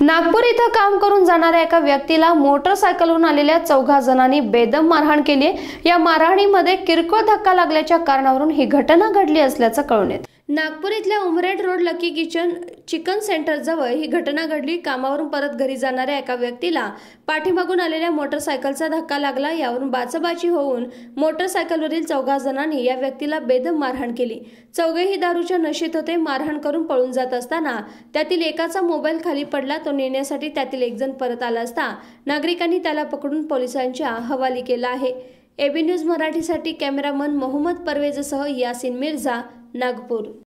नागपूर इथं काम करून जाणाऱ्या एका व्यक्तीला मोटरसायकलवरून आलेल्या चौघा जणांनी बेदम मारहाण केली या मारहाणीमध्ये किरकोळ धक्का लागल्याच्या कारणावरून ही घटना घडली असल्याचं कळून येत नागपूर इथल्या Umred road lucky kitchen chicken सेंटरजवळ ही घटना घडली कामावरून परत घरी जाणाऱ्या एका व्यक्तीला पाठीमागून आलेल्या मोटरसायकलचा धक्का लागला यावरून बाचाबाची होऊन मोटरसायकलवरील चौघा जणांनी या व्यक्तीला बेदम मारहाण केली चौघेही दारूच्या नशेत होते मारहाण करून पळून जात असताना त्यातील एकाचा मोबाईल खाली पडला तो नेण्यासाठी त्यातील एक जण परत आला असता नागरिकांनी त्याला पकडून पोलिसांच्या हवाली केला आहे एबी न्यूज मराठीसाठी कॅमेरामन मोहम्मद परवेजसह यासिन मिर्झा नागपूर